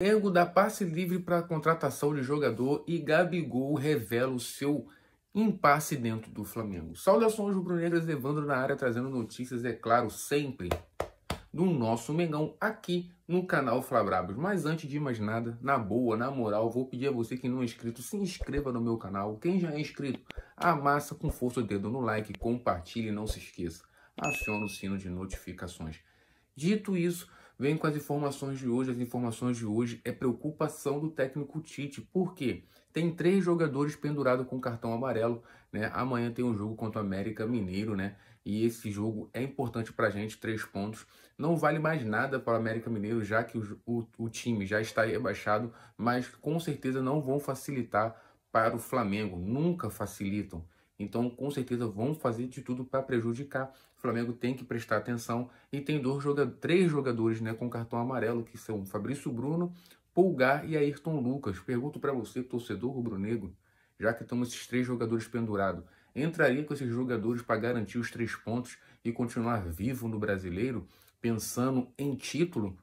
Flamengo dá passe livre para a contratação de jogador e Gabigol revela o seu impasse dentro do Flamengo. Saudações rubro-negras, Evandro na área trazendo notícias, é claro, sempre do nosso Mengão aqui no canal Flabrabos. Mas antes de mais nada, na boa, na moral, vou pedir a você que não é inscrito, se inscreva no meu canal. Quem já é inscrito, amassa com força o dedo no like, compartilhe e não se esqueça. Aciona o sino de notificações. Dito isso, Vem com as informações de hoje. As informações de hoje é preocupação do técnico Tite. Por quê? Tem três jogadores pendurados com cartão amarelo. Né? Amanhã tem um jogo contra o América Mineiro, né? E esse jogo é importante para a gente, três pontos. Não vale mais nada para o América Mineiro, já que o, o, o time já está rebaixado, mas com certeza não vão facilitar para o Flamengo. Nunca facilitam. Então, com certeza, vão fazer de tudo para prejudicar. O Flamengo tem que prestar atenção e tem dois jogadores, três jogadores né, com cartão amarelo, que são Fabrício Bruno, Pulgar e Ayrton Lucas. Pergunto para você, torcedor rubro-negro, já que estão esses três jogadores pendurados, entraria com esses jogadores para garantir os três pontos e continuar vivo no brasileiro, pensando em título?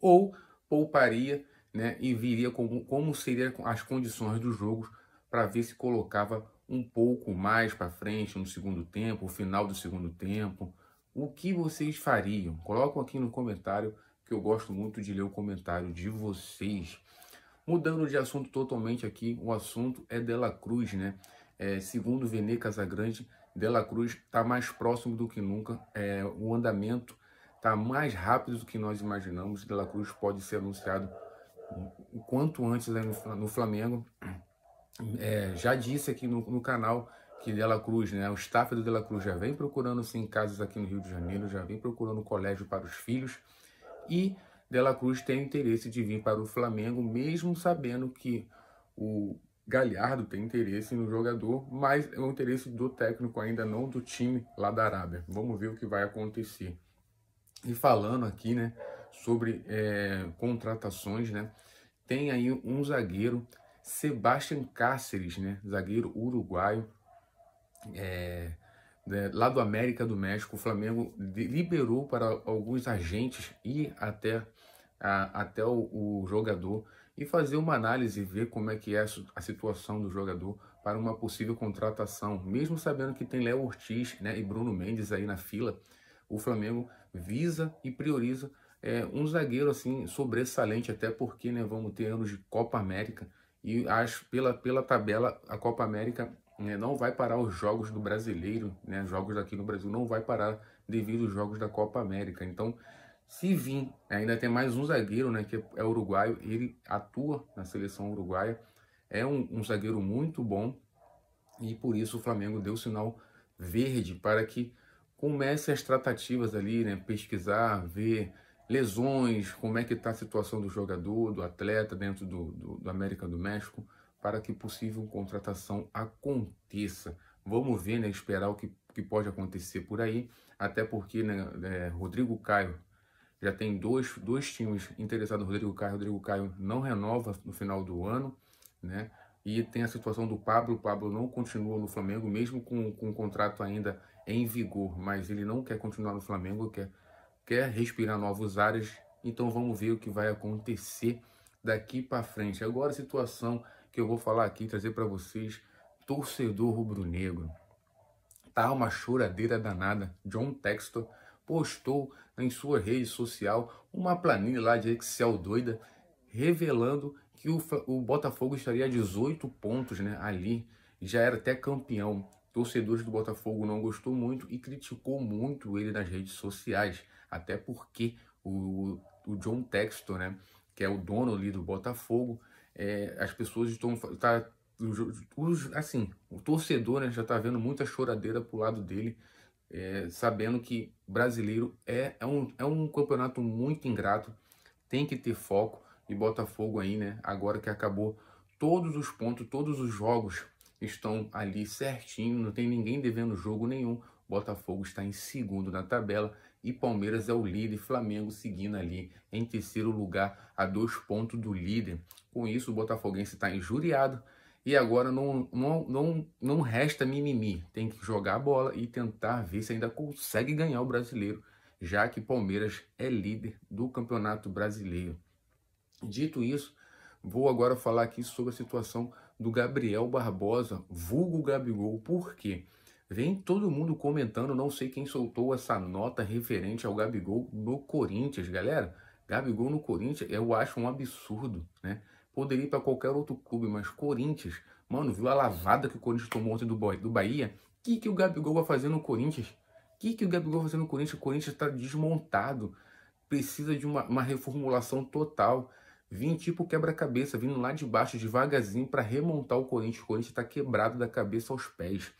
Ou pouparia né, e viria como, como seriam as condições dos jogos para ver se colocava um pouco mais para frente no segundo tempo, o final do segundo tempo. O que vocês fariam? Colocam aqui no comentário, que eu gosto muito de ler o comentário de vocês. Mudando de assunto totalmente aqui, o assunto é Dela Cruz, né? É, segundo Vene Casagrande, Dela Cruz está mais próximo do que nunca. É, o andamento está mais rápido do que nós imaginamos. Dela Cruz pode ser anunciado o quanto antes né, no Flamengo é, já disse aqui no, no canal que Dela Cruz, né, o staff do Dela Cruz já vem procurando sim casas aqui no Rio de Janeiro, já vem procurando colégio para os filhos e Dela Cruz tem interesse de vir para o Flamengo, mesmo sabendo que o Galhardo tem interesse no jogador, mas é o interesse do técnico ainda não do time lá da Arábia. Vamos ver o que vai acontecer. E falando aqui, né, sobre é, contratações, né, tem aí um zagueiro Sebastian Cáceres, né? zagueiro uruguaio, é, né? lá do América do México, o Flamengo liberou para alguns agentes e até, a, até o, o jogador e fazer uma análise ver como é que é a situação do jogador para uma possível contratação, mesmo sabendo que tem Léo Ortiz né, e Bruno Mendes aí na fila, o Flamengo visa e prioriza é, um zagueiro assim sobressalente até porque né, vamos ter anos de Copa América e acho pela, pela tabela, a Copa América né, não vai parar os jogos do brasileiro, né, jogos aqui no Brasil, não vai parar devido aos jogos da Copa América. Então, se vir, né, ainda tem mais um zagueiro né, que é uruguaio, ele atua na seleção uruguaia, é um, um zagueiro muito bom e por isso o Flamengo deu sinal verde para que comece as tratativas ali, né, pesquisar, ver lesões, como é que está a situação do jogador, do atleta dentro do, do, do América do México, para que possível contratação aconteça. Vamos ver, né, esperar o que, que pode acontecer por aí, até porque né, é, Rodrigo Caio já tem dois, dois times interessados no Rodrigo Caio. Rodrigo Caio não renova no final do ano, né? E tem a situação do Pablo. O Pablo não continua no Flamengo, mesmo com, com o contrato ainda em vigor, mas ele não quer continuar no Flamengo, quer quer respirar novos ares, então vamos ver o que vai acontecer daqui para frente. Agora a situação que eu vou falar aqui, trazer para vocês, torcedor rubro-negro. Tá uma choradeira danada. John Textor postou em sua rede social uma planilha lá de Excel doida, revelando que o, o Botafogo estaria a 18 pontos né, ali, já era até campeão. Torcedores do Botafogo não gostou muito e criticou muito ele nas redes sociais até porque o, o John Textor, né, que é o dono ali do Botafogo, é, as pessoas estão tá, os, assim, o torcedor né, já está vendo muita choradeira pro lado dele, é, sabendo que brasileiro é, é, um, é um campeonato muito ingrato, tem que ter foco e Botafogo aí, né? Agora que acabou todos os pontos, todos os jogos estão ali certinho, não tem ninguém devendo jogo nenhum. Botafogo está em segundo na tabela e Palmeiras é o líder, Flamengo seguindo ali em terceiro lugar a dois pontos do líder. Com isso, o Botafoguense está injuriado e agora não, não, não, não resta mimimi, tem que jogar a bola e tentar ver se ainda consegue ganhar o brasileiro, já que Palmeiras é líder do Campeonato Brasileiro. Dito isso, vou agora falar aqui sobre a situação do Gabriel Barbosa, vulgo Gabigol, por quê? Porque Vem todo mundo comentando, não sei quem soltou essa nota referente ao Gabigol no Corinthians, galera. Gabigol no Corinthians, eu acho um absurdo, né? Poderia ir para qualquer outro clube, mas Corinthians, mano, viu a lavada que o Corinthians tomou ontem do, do Bahia? O que, que o Gabigol vai fazer no Corinthians? O que, que o Gabigol vai fazer no Corinthians? O Corinthians está desmontado, precisa de uma, uma reformulação total. Vim tipo quebra-cabeça, vindo lá de baixo devagarzinho para remontar o Corinthians. O Corinthians está quebrado da cabeça aos pés.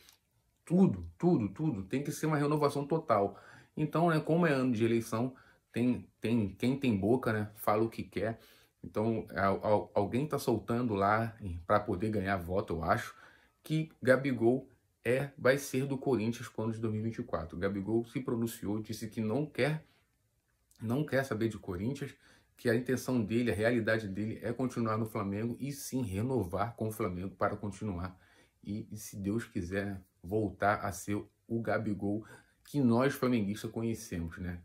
Tudo, tudo, tudo. Tem que ser uma renovação total. Então, né, como é ano de eleição, tem, tem quem tem boca, né, fala o que quer. Então, alguém está soltando lá para poder ganhar voto, eu acho, que Gabigol é, vai ser do Corinthians para o ano de 2024. Gabigol se pronunciou, disse que não quer, não quer saber de Corinthians, que a intenção dele, a realidade dele é continuar no Flamengo e sim renovar com o Flamengo para continuar. E, e se Deus quiser, voltar a ser o Gabigol que nós flamenguistas conhecemos, né?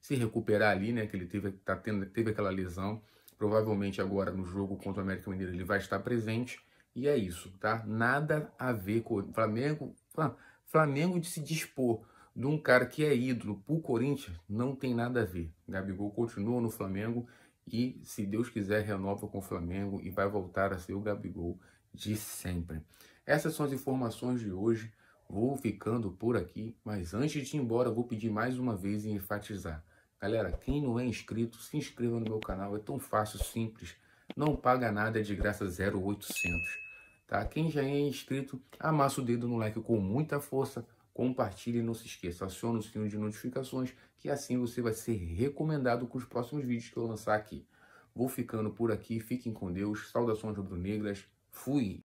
Se recuperar ali, né? Que ele teve, tá tendo, teve aquela lesão. Provavelmente agora no jogo contra o América Mineiro ele vai estar presente. E é isso, tá? Nada a ver com o Flamengo. Ah, Flamengo de se dispor de um cara que é ídolo pro Corinthians não tem nada a ver. Gabigol continua no Flamengo e, se Deus quiser, renova com o Flamengo e vai voltar a ser o Gabigol de sempre. Essas são as informações de hoje. Vou ficando por aqui, mas antes de ir embora, vou pedir mais uma vez e enfatizar. Galera, quem não é inscrito, se inscreva no meu canal, é tão fácil, simples, não paga nada, é de graça 0800, tá? Quem já é inscrito, amassa o dedo no like com muita força, compartilhe e não se esqueça, aciona o sininho de notificações, que assim você vai ser recomendado com os próximos vídeos que eu lançar aqui. Vou ficando por aqui, fiquem com Deus, saudações rubro-negras, fui!